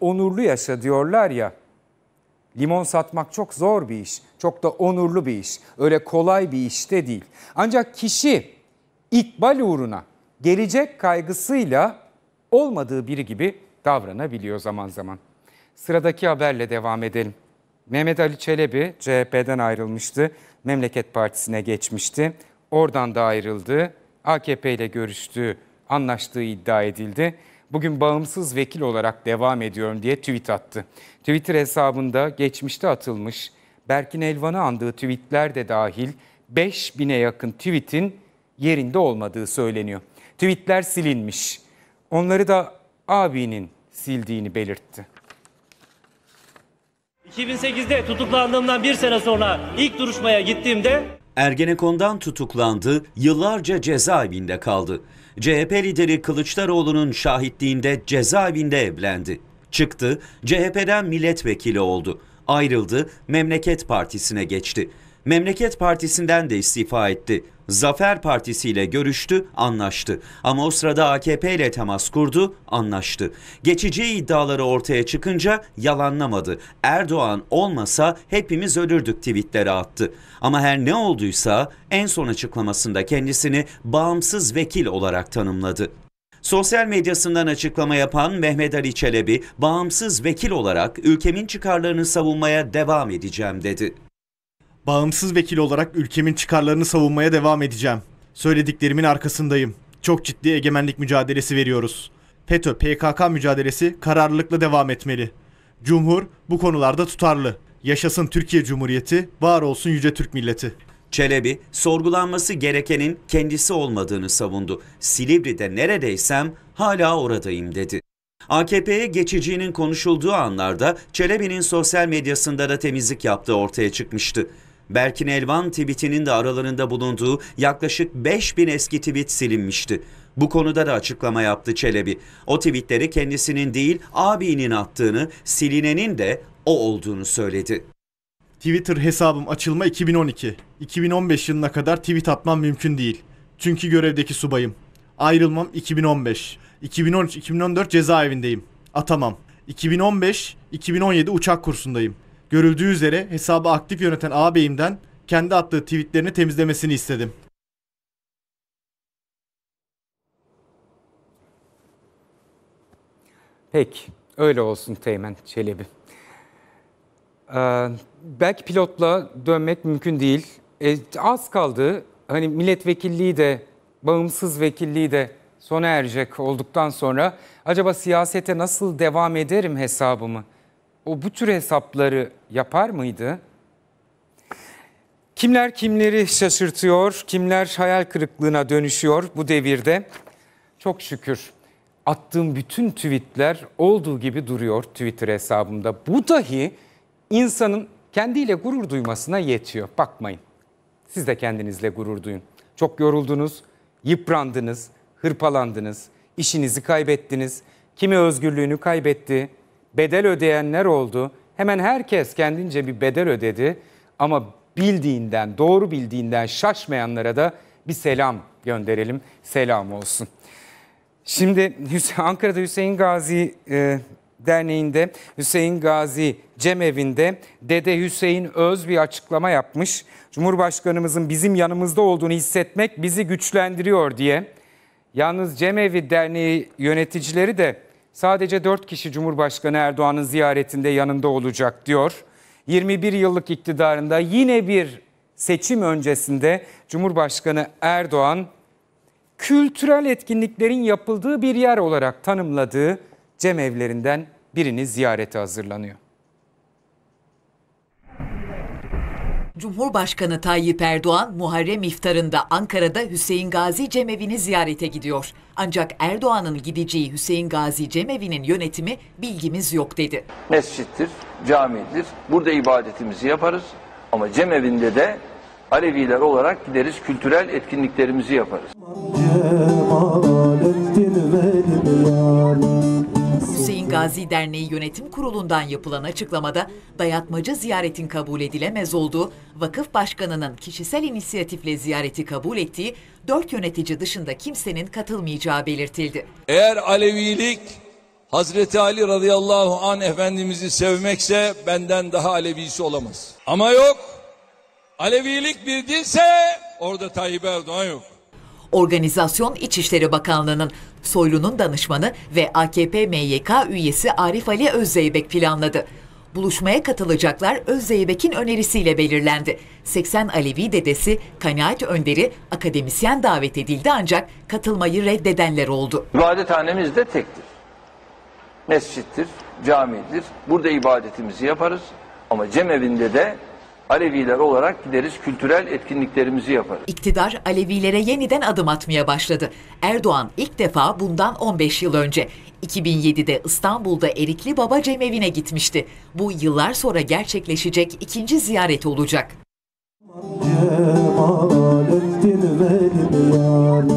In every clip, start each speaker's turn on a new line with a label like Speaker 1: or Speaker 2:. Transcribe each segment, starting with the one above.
Speaker 1: onurlu yaşa diyorlar ya. Limon satmak çok zor bir iş. Çok da onurlu bir iş. Öyle kolay bir iş de değil. Ancak kişi ikbal uğruna gelecek kaygısıyla olmadığı biri gibi davranabiliyor zaman zaman. Sıradaki haberle devam edelim. Mehmet Ali Çelebi CHP'den ayrılmıştı. Memleket Partisi'ne geçmişti. Oradan da ayrıldı. AKP ile görüştüğü, anlaştığı iddia edildi bugün bağımsız vekil olarak devam ediyorum diye tweet attı. Twitter hesabında geçmişte atılmış Berkin Elvan'ı andığı tweetler de dahil 5000'e yakın tweetin yerinde olmadığı söyleniyor. Tweetler silinmiş. Onları da abinin sildiğini belirtti.
Speaker 2: 2008'de tutuklandığımdan bir sene sonra ilk duruşmaya gittiğimde Ergenekon'dan tutuklandı, yıllarca cezaevinde kaldı. CHP lideri Kılıçdaroğlu'nun şahitliğinde cezaevinde evlendi. Çıktı, CHP'den milletvekili oldu. Ayrıldı, Memleket Partisi'ne geçti. Memleket Partisi'nden de istifa etti. Zafer Partisi ile görüştü, anlaştı. Ama o sırada AKP ile temas kurdu, anlaştı. Geçici iddiaları ortaya çıkınca yalanlamadı. Erdoğan olmasa hepimiz ölürdük tweetleri attı. Ama her ne olduysa en son açıklamasında kendisini bağımsız vekil olarak tanımladı. Sosyal medyasından açıklama yapan Mehmet Ali Çelebi, bağımsız vekil olarak ülkemin çıkarlarını savunmaya devam edeceğim dedi.
Speaker 3: Bağımsız vekil olarak ülkemin çıkarlarını savunmaya devam edeceğim. Söylediklerimin arkasındayım. Çok ciddi egemenlik mücadelesi veriyoruz. FETÖ PKK mücadelesi kararlılıkla devam etmeli. Cumhur bu konularda tutarlı. Yaşasın Türkiye Cumhuriyeti, var olsun
Speaker 2: yüce Türk milleti. Çelebi, sorgulanması gerekenin kendisi olmadığını savundu. Silivri'de neredeysem hala oradayım dedi. AKP'ye geçeceğinin konuşulduğu anlarda Çelebi'nin sosyal medyasında da temizlik yaptığı ortaya çıkmıştı. Berkin Elvan tweetinin de aralarında bulunduğu yaklaşık 5000 eski tweet silinmişti. Bu konuda da açıklama yaptı Çelebi. O tweetleri kendisinin değil abinin attığını, silinenin de o olduğunu söyledi.
Speaker 3: Twitter hesabım açılma 2012. 2015 yılına kadar tweet atmam mümkün değil. Çünkü görevdeki subayım. Ayrılmam 2015. 2013-2014 cezaevindeyim. Atamam. 2015-2017 uçak kursundayım görüldüğü üzere hesabı aktif yöneten ağabeyimden kendi attığı tweetlerini temizlemesini istedim.
Speaker 1: Peki, öyle olsun Teğmen Çelebi. Ee, belki pilotla dönmek mümkün değil. E, az kaldı. Hani milletvekilliği de, bağımsız vekilliği de sona erecek olduktan sonra acaba siyasete nasıl devam ederim hesabımı? o bu tür hesapları yapar mıydı? Kimler kimleri şaşırtıyor, kimler hayal kırıklığına dönüşüyor bu devirde? Çok şükür attığım bütün tweetler olduğu gibi duruyor Twitter hesabımda. Bu dahi insanın kendiyle gurur duymasına yetiyor. Bakmayın. Siz de kendinizle gurur duyun. Çok yoruldunuz, yıprandınız, hırpalandınız, işinizi kaybettiniz. Kimi özgürlüğünü kaybetti, bedel ödeyenler oldu. Hemen herkes kendince bir bedel ödedi ama bildiğinden, doğru bildiğinden şaşmayanlara da bir selam gönderelim. Selam olsun. Şimdi Ankara'da Hüseyin Gazi e, Derneği'nde Hüseyin Gazi Cemevi'nde Dede Hüseyin Öz bir açıklama yapmış. Cumhurbaşkanımızın bizim yanımızda olduğunu hissetmek bizi güçlendiriyor diye. Yalnız Cemevi Derneği yöneticileri de Sadece 4 kişi Cumhurbaşkanı Erdoğan'ın ziyaretinde yanında olacak diyor. 21 yıllık iktidarında yine bir seçim öncesinde Cumhurbaşkanı Erdoğan kültürel etkinliklerin yapıldığı bir yer olarak tanımladığı cemevlerinden birini ziyarete hazırlanıyor.
Speaker 3: Cumhurbaşkanı Tayyip Erdoğan Muharrem iftarında Ankara'da Hüseyin Gazi Cemevi'ni ziyarete gidiyor. Ancak Erdoğan'ın gideceği Hüseyin Gazi Cemevi'nin yönetimi bilgimiz yok dedi.
Speaker 1: Mescittir, camidir. Burada ibadetimizi yaparız ama Cemevi'nde de Aleviler olarak gideriz, kültürel etkinliklerimizi yaparız.
Speaker 3: Cemal. Gazi Derneği Yönetim Kurulu'ndan yapılan açıklamada dayatmacı ziyaretin kabul edilemez olduğu, vakıf başkanının kişisel inisiyatifle ziyareti kabul ettiği, dört yönetici dışında kimsenin katılmayacağı belirtildi.
Speaker 1: Eğer Alevilik Hazreti Ali radıyallahu an Efendimiz'i sevmekse benden daha Alevisi olamaz. Ama yok, Alevilik bir dilse orada Tayyip Erdoğan yok.
Speaker 3: Organizasyon İçişleri Bakanlığı'nın Soylu'nun danışmanı ve AKP-MYK üyesi Arif Ali Özzeybek planladı. Buluşmaya katılacaklar Özzeybek'in önerisiyle belirlendi. 80 Alevi dedesi, kanaat önderi, akademisyen davet edildi ancak katılmayı reddedenler oldu.
Speaker 1: İbadethanemiz de tektir. Mescittir, camidir. Burada ibadetimizi yaparız. Ama cemevinde de Aleviler olarak gideriz kültürel etkinliklerimizi yaparız.
Speaker 3: İktidar Alevilere yeniden adım atmaya başladı. Erdoğan ilk defa bundan 15 yıl önce 2007'de İstanbul'da Erikli Baba cemevine gitmişti. Bu yıllar sonra gerçekleşecek ikinci ziyaret olacak.
Speaker 2: Cemalettin benim yarim,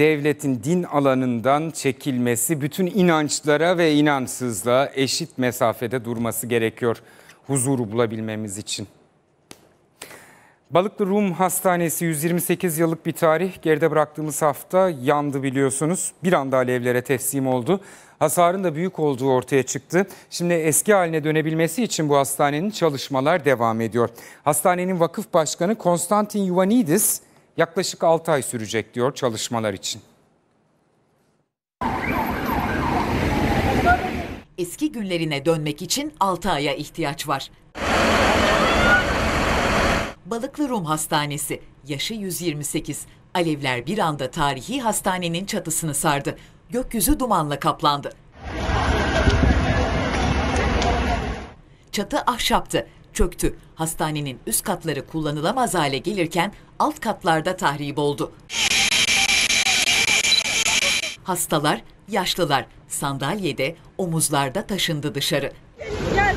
Speaker 1: devletin din alanından çekilmesi, bütün inançlara ve inansızlığa eşit mesafede durması gerekiyor huzuru bulabilmemiz için. Balıklı Rum Hastanesi 128 yıllık bir tarih. Geride bıraktığımız hafta yandı biliyorsunuz. Bir anda alevlere teslim oldu. Hasarın da büyük olduğu ortaya çıktı. Şimdi eski haline dönebilmesi için bu hastanenin çalışmalar devam ediyor. Hastanenin vakıf başkanı Konstantin Yuvanidis Yaklaşık 6 ay sürecek diyor çalışmalar için.
Speaker 3: Eski günlerine dönmek için 6 aya ihtiyaç var. Balıklı Rum Hastanesi, yaşı 128. Alevler bir anda tarihi hastanenin çatısını sardı. Gökyüzü dumanla kaplandı. Çatı ahşaptı çöktü. Hastanenin üst katları kullanılamaz hale gelirken alt katlarda tahrip oldu. Hastalar, yaşlılar sandalyede, omuzlarda taşındı dışarı. Gel gel.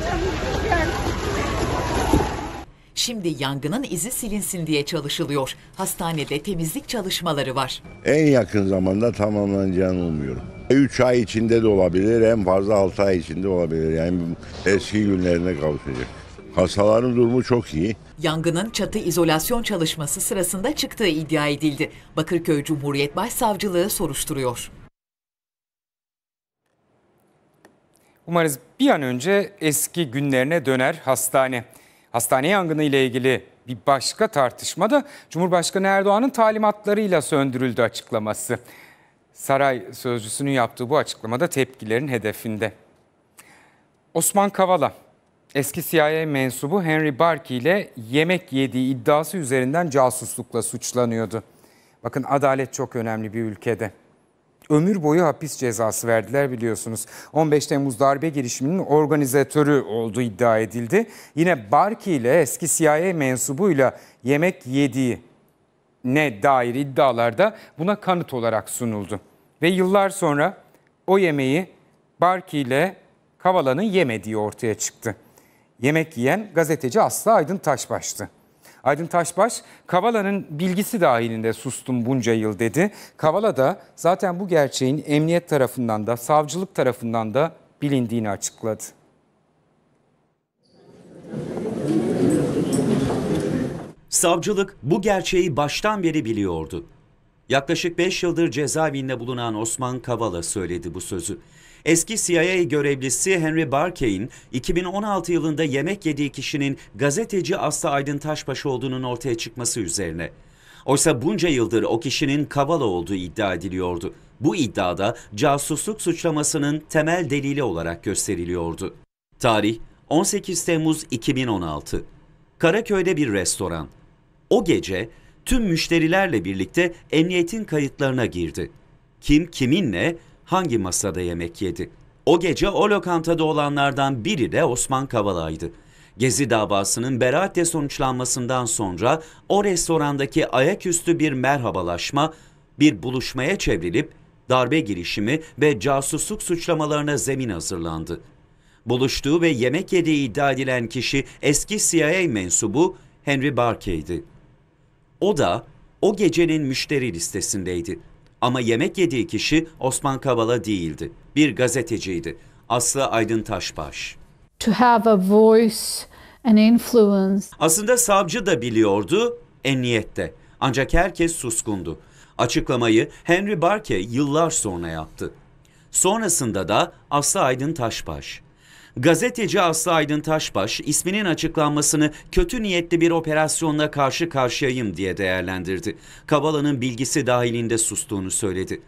Speaker 3: Şimdi yangının izi silinsin diye çalışılıyor. Hastanede temizlik çalışmaları var.
Speaker 2: En yakın zamanda tamamlanacağını umuyorum. 3 ay içinde de olabilir, en fazla 6 ay içinde olabilir. Yani eski günlerine kavuşacak. Hastaların durumu çok iyi.
Speaker 3: Yangının çatı izolasyon çalışması sırasında çıktığı iddia edildi. Bakırköy Cumhuriyet Başsavcılığı soruşturuyor.
Speaker 1: Umarız bir an önce eski günlerine döner hastane. Hastane yangını ile ilgili bir başka tartışma da Cumhurbaşkanı Erdoğan'ın talimatlarıyla söndürüldü açıklaması. Saray sözcüsünün yaptığı bu açıklamada tepkilerin hedefinde. Osman Kavala eski CIA mensubu Henry Barkey ile yemek yediği iddiası üzerinden casuslukla suçlanıyordu. Bakın adalet çok önemli bir ülkede. Ömür boyu hapis cezası verdiler biliyorsunuz. 15 Temmuz darbe girişiminin organizatörü olduğu iddia edildi. Yine Barkey ile eski CIA mensubuyla yemek yediği ne dair iddialarda buna kanıt olarak sunuldu. Ve yıllar sonra o yemeği Barkey ile Kavala'nın yemediği ortaya çıktı yemek yiyen gazeteci Aslı Aydın Taşbaş'tı. Aydın Taşbaş, Kavala'nın bilgisi dahilinde sustum bunca yıl dedi. Kavala da zaten bu gerçeğin emniyet tarafından da savcılık tarafından da bilindiğini açıkladı. Savcılık bu
Speaker 2: gerçeği baştan beri biliyordu. Yaklaşık 5 yıldır cezaevinde bulunan Osman Kavala söyledi bu sözü. Eski CIA görevlisi Henry Barkey'in 2016 yılında yemek yediği kişinin gazeteci Aslı Aydın Taşbaşı olduğunun ortaya çıkması üzerine. Oysa bunca yıldır o kişinin Kavala olduğu iddia ediliyordu. Bu iddiada casusluk suçlamasının temel delili olarak gösteriliyordu. Tarih 18 Temmuz 2016. Karaköy'de bir restoran. O gece tüm müşterilerle birlikte emniyetin kayıtlarına girdi. Kim kiminle, hangi masada yemek yedi? O gece o lokantada olanlardan biri de Osman Kavala'ydı. Gezi davasının beraatle sonuçlanmasından sonra o restorandaki ayaküstü bir merhabalaşma, bir buluşmaya çevrilip darbe girişimi ve casusluk suçlamalarına zemin hazırlandı. Buluştuğu ve yemek yediği iddia edilen kişi eski CIA mensubu Henry Barkey'di. O da o gecenin müşteri listesindeydi. Ama yemek yediği kişi Osman Kavala değildi. Bir gazeteciydi. Aslı Aydın Taşbaş. To have a voice and influence. Aslında savcı da biliyordu, emniyette. Ancak herkes suskundu. Açıklamayı Henry Barke yıllar sonra yaptı. Sonrasında da Aslı Aydın Taşbaş Gazeteci Aslı Aydın Taşbaş isminin açıklanmasını kötü niyetli bir operasyonla karşı karşıyayım diye değerlendirdi. Kavala'nın bilgisi dahilinde sustuğunu söyledi.